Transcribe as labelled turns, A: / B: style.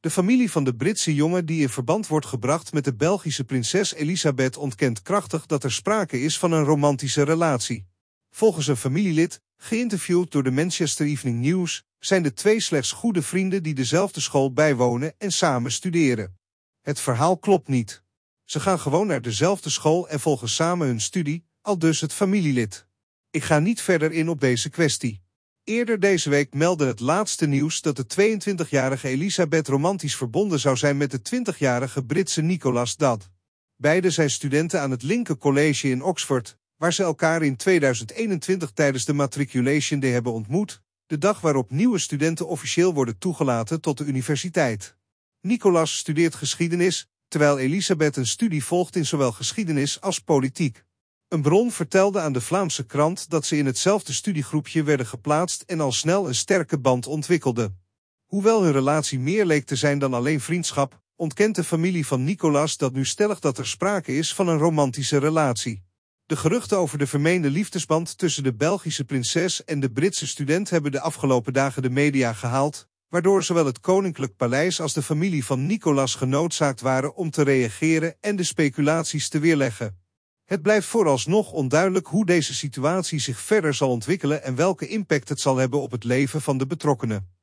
A: De familie van de Britse jongen die in verband wordt gebracht met de Belgische prinses Elisabeth ontkent krachtig dat er sprake is van een romantische relatie. Volgens een familielid, geïnterviewd door de Manchester Evening News, zijn de twee slechts goede vrienden die dezelfde school bijwonen en samen studeren. Het verhaal klopt niet. Ze gaan gewoon naar dezelfde school en volgen samen hun studie, al dus het familielid. Ik ga niet verder in op deze kwestie. Eerder deze week meldde het laatste nieuws dat de 22-jarige Elisabeth romantisch verbonden zou zijn met de 20-jarige Britse Nicolas Dad. Beiden zijn studenten aan het Lincoln College in Oxford, waar ze elkaar in 2021 tijdens de Matriculation Day hebben ontmoet, de dag waarop nieuwe studenten officieel worden toegelaten tot de universiteit. Nicolas studeert geschiedenis, terwijl Elisabeth een studie volgt in zowel geschiedenis als politiek. Een bron vertelde aan de Vlaamse krant dat ze in hetzelfde studiegroepje werden geplaatst en al snel een sterke band ontwikkelden. Hoewel hun relatie meer leek te zijn dan alleen vriendschap, ontkent de familie van Nicolas dat nu stellig dat er sprake is van een romantische relatie. De geruchten over de vermeende liefdesband tussen de Belgische prinses en de Britse student hebben de afgelopen dagen de media gehaald, waardoor zowel het Koninklijk Paleis als de familie van Nicolas genoodzaakt waren om te reageren en de speculaties te weerleggen. Het blijft vooralsnog onduidelijk hoe deze situatie zich verder zal ontwikkelen en welke impact het zal hebben op het leven van de betrokkenen.